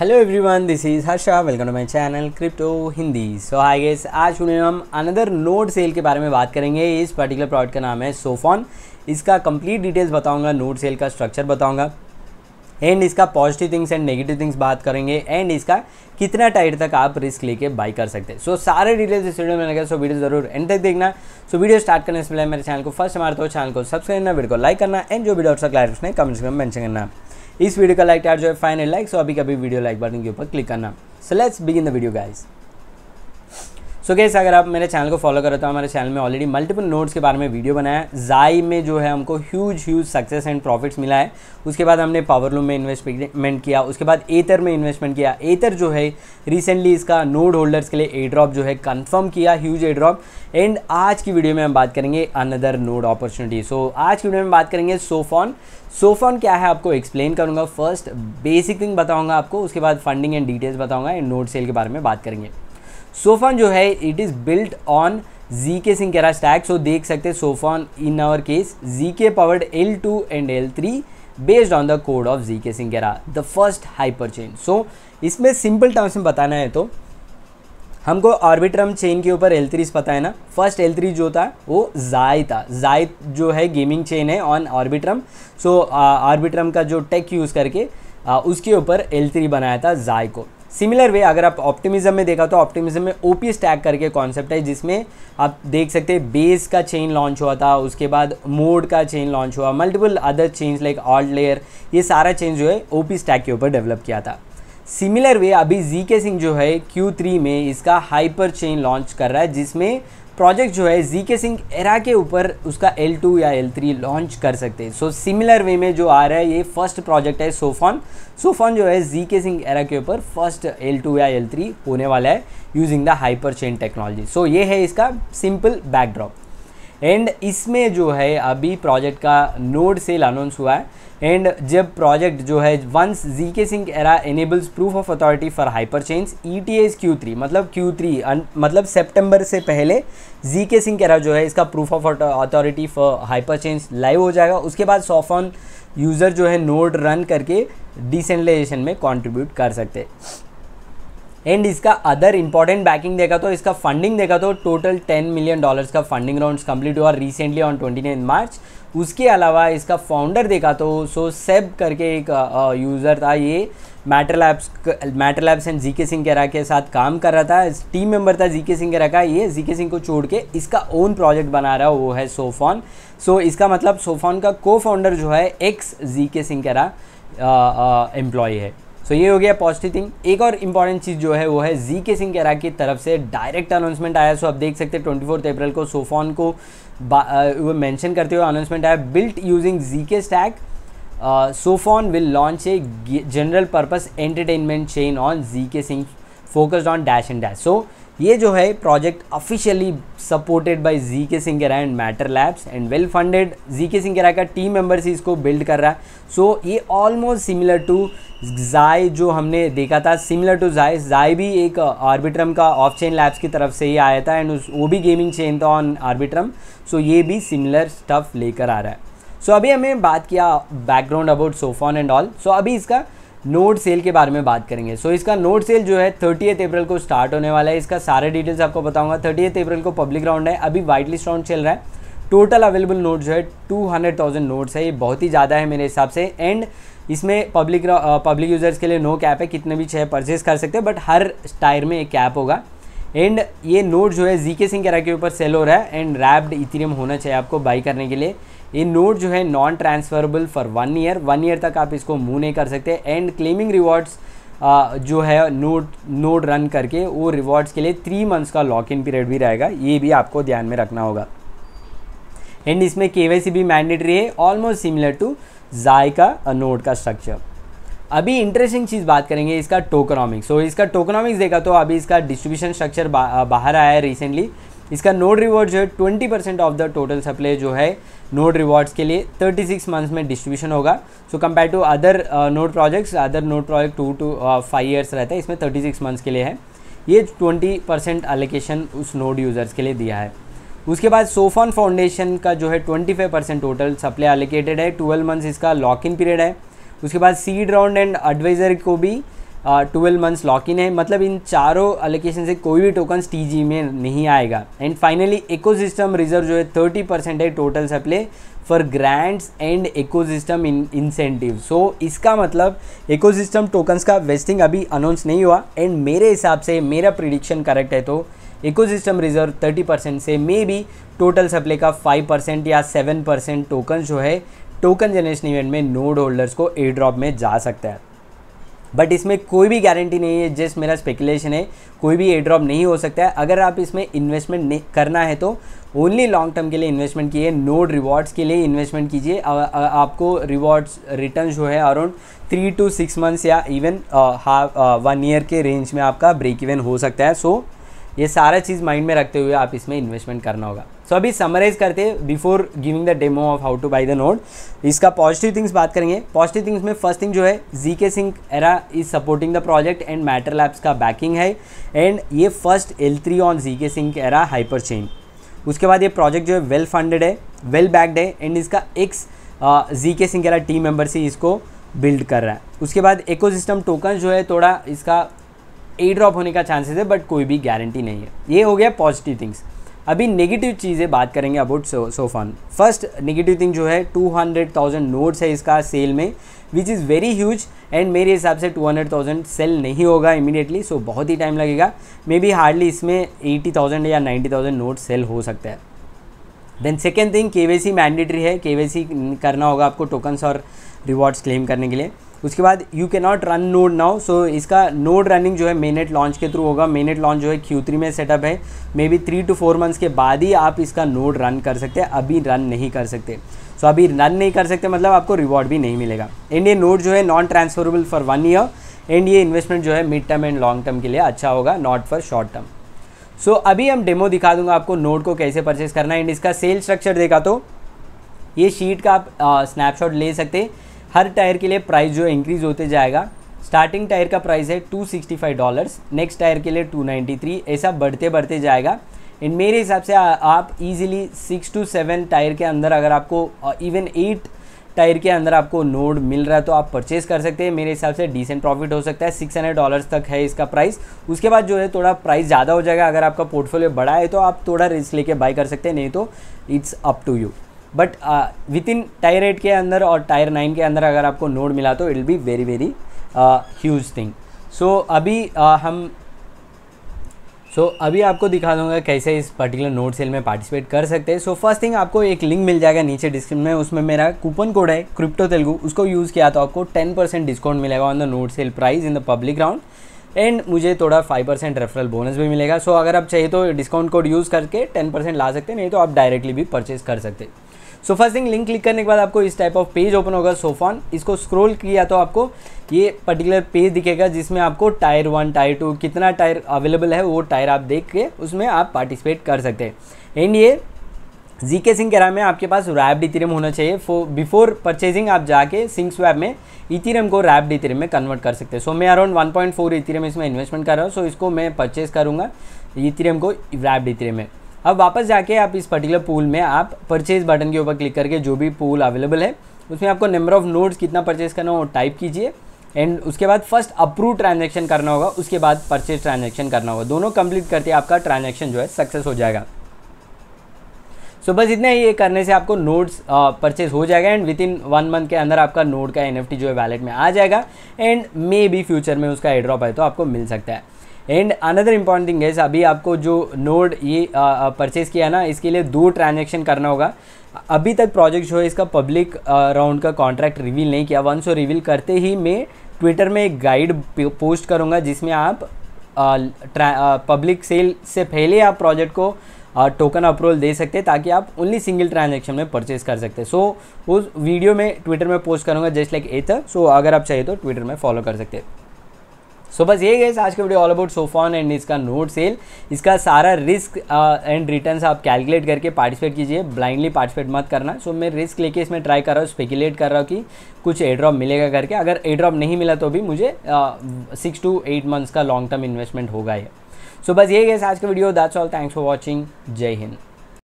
hello everyone this is Harsha welcome to my channel crypto Hindi so hi guys आज सुने हम another note sale के बारे में बात करेंगे इस पर्टिकुलर प्रोडक्ट का नाम है सोफोन इसका कंप्लीट डिटेल्स बताऊंगा नोट सेल का स्ट्रक्चर बताऊंगा एंड इसका positive things and negative things बात करेंगे एंड इसका कितना टाइट तक आप रिस्क लेके बाई कर सकते हैं सो so, सारे डिटेल्स इस वीडियो में लगे सो वीडियो जरूर एंड तक देखना सो so, वीडियो स्टार्ट करने से पहले मेरे चैनल को फर्स्ट हमारे तो चैनल को सब्सक्राइब करना वीडियो को लाइक करना एंड जो वीडियो अच्छा क्लारिफिकेशन है कमेंट्स में मैंशन करना इस वीडियो का लाइक टार जो है फाइनल लाइक सो अभी कभी वीडियो लाइक बटन के ऊपर क्लिक करना so let's begin the video guys so guys अगर आप मेरे चैनल को फॉलो करो तो हमारे चैनल में ऑलरेडी मल्टीपल नोट्स के बारे में वीडियो बनाया है जाई में जो है हमको huge huge success and profits मिला है उसके बाद हमने पावरलूम में इन्वेस्टमेंट किया उसके बाद एतर में इन्वेस्टमेंट किया एतर जो है रिसेंटली इसका नोड होल्डर्स के लिए ए ड्रॉप जो है कन्फर्म किया ह्यूज ए ड्रॉप एंड आज की वीडियो में हम बात करेंगे अनदर नोड अपॉर्चुनिटी सो आज की वीडियो में बात करेंगे सोफॉन सोफॉन क्या है आपको एक्सप्लेन करूँगा फर्स्ट बेसिक थिंग बताऊँगा आपको उसके बाद फंडिंग एंड डिटेल्स बताऊँगा एंड नोट सेल के बारे में बात करेंगे सोफान जो है it is built on Z K sync era stack सो देख सकते हैं सोफान in our case Z K powered L two and L three based on the code of Z K sync era the first hyper chain so इसमें simple terms में बताना है तो हमको ऑर्बिट्रम chain के ऊपर एल थ्रीज पता है ना फर्स्ट एल थ्री जो था वो जाय था जाय जो है गेमिंग चेन है ऑन ऑर्बिट्रम सो ऑर्बिट्रम का जो टेक यूज़ करके आ, उसके ऊपर एल थ्री बनाया था जाय को सिमिलर वे अगर आप ऑप्टिमिज्म में देखा तो ऑप्टिमिज्म में ओ पी स्टैग करके कॉन्सेप्ट है जिसमें आप देख सकते हैं बेस का चेन लॉन्च हुआ था उसके बाद मोड का चेन लॉन्च हुआ multiple other chains like alt layer ये सारा चेंज जो है ओ पी स्टैग के ऊपर डेवलप किया था सिमिलर वे अभी जी के सिंह जो है थ्री में इसका हाइपर चेन लॉन्च कर रहा है जिसमें प्रोजेक्ट जो है जी के सिंह एरा के ऊपर उसका एल टू या एल थ्री लॉन्च कर सकते हैं सो सिमिलर वे में जो आ रहा है ये फर्स्ट प्रोजेक्ट है सोफॉन सोफॉन जो है जी के सिंह एरा के ऊपर फर्स्ट एल टू या एल थ्री होने वाला है using the hyper chain technology so ये है इसका सिंपल बैकड्रॉप एंड इसमें जो है अभी प्रोजेक्ट का नोड सेल अनाउंस हुआ है एंड जब प्रोजेक्ट जो है once Z K sync era enables proof of authority for hyper chains E T S Q three मतलब क्यू थ्री मतलब सेप्टेम्बर से पहले जी के सिंह एरा जो है इसका proof of authority for hyper chains live हो जाएगा उसके बाद सॉफ्टऑन यूज़र जो है नोड रन करके डिसेंटलाइजेशन में कॉन्ट्रीब्यूट कर सकते हैं एंड इसका अदर इंपॉर्टेंट बैकिंग देखा तो इसका फंडिंग देखा तो टोटल टेन मिलियन डॉलर्स का फंडिंग राउंड कंप्लीट हुआ recently on twenty nine March उसके अलावा इसका फाउंडर देखा तो सो सेब करके एक यूज़र था ये Matter Labs Matter Labs and ZK sync era के साथ काम कर रहा था टीम मेंबर था जीके सिंह केरा का ये जीके सिंह को छोड़ के इसका ओन प्रोजेक्ट बना रहा वो है सोफोन सो so, इसका मतलब सोफोन का को फाउंडर जो है एक्स जीके सिंह केरा एम्प्लॉय है सो ये हो गया पॉजिटिव थिंग एक और इंपॉर्टेंट चीज़ जो है वो है जी के सिंह कैरा की तरफ से डायरेक्ट अनाउंसमेंट आया सो आप देख सकते हैं ट्वेंटी फोर्थ अप्रैल को सोफोन को वो मेंशन करते हुए अनाउंसमेंट आया built using Z K stack Sophon will launch a general purpose entertainment chain on Z K sync focused on dash and dash so ये जो है project officially supported by Z K sync era and Matter Labs and well funded Z K sync era का team members ही इसको build कर रहा है so so, ये almost similar to Xai जो हमने देखा था सिमिलर टू जाय जाय भी एक आर्बिट्रम uh, का ऑफ चेन लैब्स की तरफ से ही आया था एंड वो भी गेमिंग चेन था ऑन आर्बिट्रम सो ये भी सिमिलर स्टफ लेकर आ रहा है सो so, अभी हमें बात किया background about Sophon and all so अभी इसका नोट सेल के बारे में बात करेंगे सो so, इसका नोट सेल जो है थर्टी अप्रैल को स्टार्ट होने वाला है इसका सारे डिटेल्स आपको बताऊंगा थर्टी अप्रैल को पब्लिक राउंड है अभी वाइट लिस्ट राउंड चल रहा है टोटल अवेलेबल नोट जो है टू हंड्रेड थाउजेंड नोट्स है ये बहुत ही ज़्यादा है मेरे हिसाब से एंड इसमें पब्लिक पब्लिक यूज़र्स के लिए नो कैप है कितने भी छः परचेज कर सकते हैं बट हर टायर में एक कैप होगा एंड ये नोट जो है जी के सिंह के ऊपर सेल हो रहा है एंड रैप्ड इथेरियम होना चाहिए आपको बाई करने के लिए ये नोट जो है non transferable for one year one year तक आप इसको मूव नहीं कर सकते एंड क्लेमिंग रिवॉर्ड्स जो है नोट नोट रन करके वो रिवॉर्ड्स के लिए थ्री मंथ्स का लॉक इन पीरियड भी रहेगा ये भी आपको ध्यान में रखना होगा एंड इसमें के भी मैंडेटरी है ऑलमोस्ट सिमिलर टू जाय का नोट का स्ट्रक्चर अभी इंटरेस्टिंग चीज़ बात करेंगे इसका टोकोनॉमिक्स सो so, इसका टोकोनॉमिक्स देखा तो अभी इसका डिस्ट्रीब्यूशन स्ट्रक्चर बा, बाहर आया है रिसेंटली इसका नोड रिवॉर्ड जो है twenty percent of the total supply जो है नोड रिवॉर्ड्स के लिए थर्टी सिक्स मंथ्स में डिस्ट्रीब्यूशन होगा so compare to other node projects other node project two to five years रहता है इसमें थर्टी सिक्स मंथ्स के लिए है ये ट्वेंटी परसेंट एलोकेशन उस नोड यूज़र्स के लिए दिया है उसके बाद सोफॉन फाउंडेशन का जो है twenty five percent total supply allocated है ट्वेल्व मंथ्स इसका लॉक इन पीरियड है उसके बाद सीड राउंड एंड एडवाइज़र को भी ट्वेल्व मंथ्स लॉक इन है मतलब इन चारों एलोकेशन से कोई भी टोकन्स टी में नहीं आएगा एंड फाइनली इकोसिस्टम रिजर्व जो है थर्टी परसेंट है total supply for grants and ecosystem in incentive so इसका मतलब इकोसिस्टम टोकन्स का वेस्टिंग अभी अनाउंस नहीं हुआ एंड मेरे हिसाब से मेरा प्रिडिक्शन करेक्ट है तो इकोसिस्टम रिजर्व 30 परसेंट से मे बी टोटल सप्लाई का 5 परसेंट या 7 परसेंट टोकन जो है टोकन जनरेशन इवेंट में नोड होल्डर्स को एयर ड्रॉप में जा सकता है बट इसमें कोई भी गारंटी नहीं है जस्ट मेरा स्पेकुलेशन है कोई भी ए ड्रॉप नहीं हो सकता है अगर आप इसमें इन्वेस्टमेंट करना है तो ओनली लॉन्ग टर्म के लिए इन्वेस्टमेंट कीजिए नोड रिवॉर्ड्स के लिए इन्वेस्टमेंट कीजिए आपको रिवॉर्ड्स रिटर्न जो है around three to six months या इवन हाफ वन ईयर के रेंज में आपका ब्रेक इवन हो सकता है सो so, ये सारा चीज़ माइंड में रखते हुए आप इसमें इन्वेस्टमेंट करना होगा सो so, अभी समराइज करते हैं before giving the demo of how to buy the node इसका पॉजिटिव थिंग्स बात करेंगे पॉजिटिव थिंग्स में फर्स्ट थिंग जो है Z K sync era is supporting the project and Matter Labs का बैकिंग है एंड ये first L three on Z K sync era hyper chain उसके बाद ये प्रोजेक्ट जो है वेल फंडेड है वेल बैक्ड है एंड इसका X Z K sync era team member से इसको बिल्ड कर रहा है उसके बाद इकोसिस्टम टोकन जो है थोड़ा इसका ए ड्रॉप होने का चांसेस है बट कोई भी गारंटी नहीं है ये हो गया पॉजिटिव थिंग्स अभी नेगेटिव चीज़ें बात करेंगे about Sophon first negative thing जो है टू हंड्रेड थाउजेंड नोट्स है इसका सेल में which is very huge and मेरे हिसाब से टू हंड्रेड थाउजेंड सेल नहीं होगा इमीडिएटली सो so बहुत ही टाइम लगेगा मे बी हार्डली इसमें एटी थाउजेंड या नाइन्टी थाउजेंड नोट सेल हो सकता है देन सेकेंड थिंग के वे मैंडेटरी है के करना होगा आपको टोकन्स और रिवॉर्ड्स क्लेम करने के लिए उसके बाद you can not run node now so इसका नोड रनिंग जो है मेनेट लॉन्च के थ्रू होगा मेनेट लॉन्च जो है क्यू थ्री में सेटअप है maybe three to four months के बाद ही आप इसका नोड रन कर सकते हैं अभी रन नहीं कर सकते सो so, अभी रन नहीं कर सकते मतलब आपको रिवॉर्ड भी नहीं मिलेगा एंड ये नोट जो है non transferable for one year and ये इन्वेस्टमेंट जो है mid term and long term के लिए अच्छा होगा not for short term so अभी हम डेमो दिखा दूंगा आपको नोट को कैसे परचेज करना है एंड इसका सेल स्ट्रक्चर देखा तो ये शीट का आप स्नैपशॉट ले सकते हैं हर टायर के लिए प्राइस जो है इंक्रीज़ होते जाएगा स्टार्टिंग टायर का प्राइस है two sixty five dollars next tier के लिए टू नाइन्टी थ्री ऐसा बढ़ते बढ़ते जाएगा एंड मेरे हिसाब से आप easily six to seven tier के अंदर अगर आपको इवन एट टायर के अंदर आपको नोड मिल रहा है तो आप परचेस कर सकते हैं मेरे हिसाब से डिसेंट प्रॉफिट हो सकता है सिक्स हंड्रेड डॉलर्स तक है इसका प्राइस उसके बाद जो है थोड़ा प्राइस ज़्यादा हो जाएगा अगर आपका पोर्टफोलियो बड़ा है तो आप थोड़ा रिस्क लेके बाई कर सकते हैं नहीं तो it's up to you but within tier eight के अंदर और टायर नाइन के अंदर अगर आपको नोड मिला तो it be very very huge thing so अभी uh, हम सो so, अभी आपको दिखा दूंगा कैसे इस पर्टिकुलर नोट सेल में पार्टिसिपेट कर सकते हैं सो फर्स्ट थिंग आपको एक लिंक मिल जाएगा नीचे डिस्क्रिप्शन में उसमें मेरा कूपन कोड है क्रिप्टो तेलुगु उसको यूज़ किया तो आपको 10 परसेंट डिस्काउंट मिलेगा on the node sale price in the public round and मुझे थोड़ा 5 परसेंट रेफरल बोनस भी मिलेगा सो so, अगर आप चाहिए तो डिस्काउंट कोड यूज़ करके टेन परसेंट ला सकते नहीं तो आप डायरेक्टली भी परचेज कर सकते so first thing link click करने के बाद आपको इस टाइप ऑफ पेज ओपन होगा सोफॉन इसको स्क्रोल किया तो आपको ये पर्टिकुलर पेज दिखेगा जिसमें आपको टायर वन टायर टू कितना टायर अवेलेबल है वो टायर आप देख के उसमें आप पार्टिसिपेट कर सकते हैं एंड ये जी के सिंह कह रहा है आपके पास डी इथेरियम होना चाहिए फो बिफोर परचेजिंग आप जाके सिंह स्वैप में इथिरम को डी इथेरियम में कन्वर्ट कर सकते हैं सो so, मैं अराउंड 1.4 पॉइंट फोर इथेरियम इसमें इन्वेस्टमेंट कर रहा हूँ सो so, इसको मैं परचेज करूँगा इथिरम को डी इथेरियम में अब वापस जाके आप इस पर्टिकुलर पूल में आप परचेज बटन के ऊपर क्लिक करके जो भी पूल अवेलेबल है उसमें आपको नंबर ऑफ नोट्स कितना परचेज करना हो टाइप कीजिए एंड उसके बाद फर्स्ट अप्रूव ट्रांजेक्शन करना होगा उसके बाद परचेज ट्रांजेक्शन करना होगा दोनों कंप्लीट करके आपका ट्रांजेक्शन जो है सक्सेस हो जाएगा सो so, बस इतना ही ये करने से आपको नोट्स परचेज हो जाएगा and within one month के अंदर आपका नोट का एन जो है वैलेट में आ जाएगा एंड मे बी फ्यूचर में उसका एड्रॉप है तो आपको मिल सकता है एंड अनदर इम्पॉर्टेंट थिंग है अभी आपको जो नोड ये परचेज़ किया ना इसके लिए दो ट्रांजेक्शन करना होगा अभी तक प्रोजेक्ट जो है इसका पब्लिक राउंड का कॉन्ट्रैक्ट रिवील नहीं किया वंस वो रिवील करते ही मैं ट्विटर में एक गाइड पोस्ट करूँगा जिसमें आप पब्लिक सेल से पहले आप प्रोजेक्ट को टोकन अप्रूवल दे सकते हैं ताकि आप ओनली सिंगल ट्रांजेक्शन में परचेज कर सकते हैं सो so, उस वीडियो में ट्विटर में पोस्ट करूँगा जस्ट लाइक एथर सो अगर आप चाहिए तो ट्विटर में फॉलो कर सकते हैं सो बस ये गए आज का video all about Sophon and इसका नोट सेल इसका सारा रिस्क एंड रिटर्न आप कैलकुलेट करके पार्टिसिपेट कीजिए ब्लाइंडली पार्टिसिपेट मत करना सो so, मैं रिस्क लेके इसमें ट्राई कर रहा हूँ स्पेकुलेट कर रहा हूँ कि कुछ एड्रॉप मिलेगा करके अगर एड्रॉप नहीं मिला तो भी मुझे सिक्स टू एट मंथ्स का लॉन्ग टर्म इन्वेस्टमेंट होगा ये सो so, बस ये गए आज का video that's all thanks for watching जय हिंद